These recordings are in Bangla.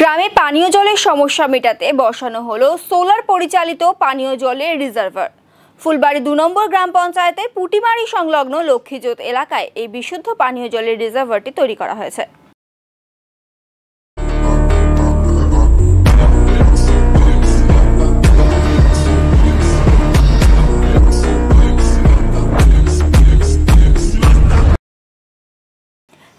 গ্রামে পানীয় জলের সমস্যা মেটাতে বসানো হলো সোলার পরিচালিত পানীয় জলের রিজার্ভার ফুলবাড়ি দু নম্বর গ্রাম পঞ্চায়েতের পুটিমারি সংলগ্ন লক্ষ্মীজোত এলাকায় এই বিশুদ্ধ পানীয় জলের রিজার্ভারটি তৈরি করা হয়েছে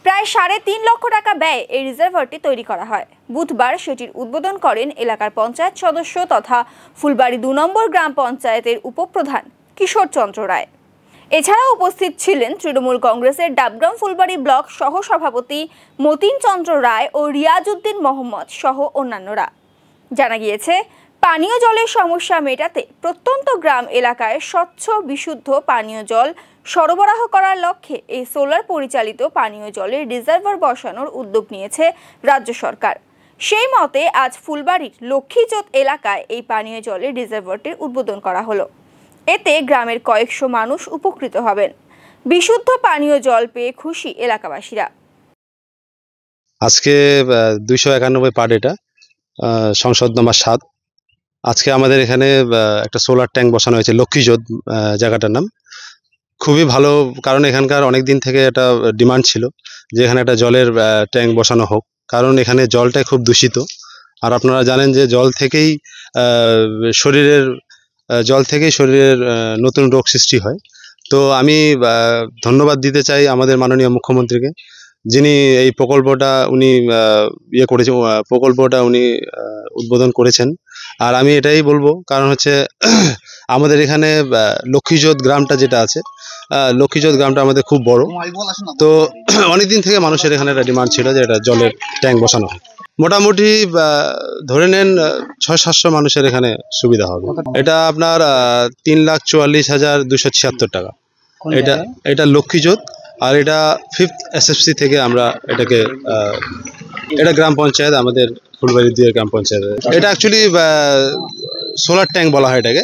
প্রায় সাড়ে তিন লক্ষ টাকা ব্যয় এই রিজার্ভারটি তৈরি করা হয় বুধবার সেটির উদ্বোধন করেন এলাকার পঞ্চায়েত সদস্য তথা ফুলবাড়ি দু নম্বর গ্রাম পঞ্চায়েতের উপপ্রধান কিশোর চন্দ্র রায় এছাড়া উপস্থিত ছিলেন তৃণমূল কংগ্রেসের ডাবগ্রাম ফুলবাড়ি ব্লক সহ সভাপতি মতিন চন্দ্র রায় ও রিয়াজ উদ্দিন মোহাম্মদ সহ অন্যান্যরা জানা গিয়েছে পানীয় জলের সমস্যা মেটাতে প্রত্যন্ত গ্রাম এলাকায় স্বচ্ছ বিশুদ্ধ পানীয় জল সরবরাহ করার লক্ষ্যে এই সোলার পরিচালিত পানীয় জলের রিজার্ভার বসানোর উদ্যোগ নিয়েছে রাজ্য সরকার সেই মতে আজ ফুলবাড়ির লক্ষ্মীচোত এলাকায় এই পানীয় জলের রিজার্ভারটির উদ্বোধন করা হলো এতে গ্রামের কয়েকশো মানুষ উপকৃত হবেন বিশুদ্ধ পানীয় জল পেয়ে খুশি এলাকাবাসীরা আজকে দুইশো একানব্বই পার্ট এটা সংসদ নম্বর সাত আজকে আমাদের এখানে একটা সোলার ট্যাঙ্ক বসানো হয়েছে লক্ষ্মীযোধ জায়গাটার নাম খুবই ভালো কারণ এখানকার অনেক দিন থেকে একটা ডিমান্ড ছিল যে এখানে একটা জলের ট্যাঙ্ক বসানো হোক কারণ এখানে জলটা খুব দূষিত আর আপনারা জানেন যে জল থেকেই শরীরের জল থেকেই শরীরের নতুন রোগ সৃষ্টি হয় তো আমি ধন্যবাদ দিতে চাই আমাদের মাননীয় মুখ্যমন্ত্রীকে যিনি এই প্রকল্পটা উনি ইয়ে করেছেন প্রকল্পটা উনি উদ্বোধন করেছেন আর আমি এটাই বলবো কারণ হচ্ছে আমাদের এখানে লক্ষ্মীজোত গ্রামটা যেটা আছে লক্ষ্মীজোত গ্রামটা আমাদের খুব বড় তো অনেকদিন থেকে মানুষের এখানে একটা ডিমান্ড ছিল যে এটা জলের ট্যাঙ্ক বসানো হয় মোটামুটি ধরে নেন ছয় সাতশো মানুষের এখানে সুবিধা হবে এটা আপনার তিন লাখ চুয়াল্লিশ হাজার দুশো ছিয়াত্তর টাকা এটা এটা লক্ষ্মীজোত আর এটা ফিফথ এসএফসি থেকে আমরা এটাকে এটা গ্রাম পঞ্চায়েত আমাদের ফুলবাড়ি দিয়ে গ্রাম পঞ্চায়েত এটা অ্যাকচুয়ালি সোলার ট্যাঙ্ক বলা হয় এটাকে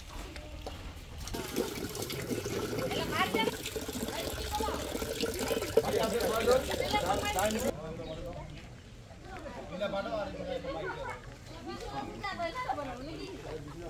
बिना बाटो अरे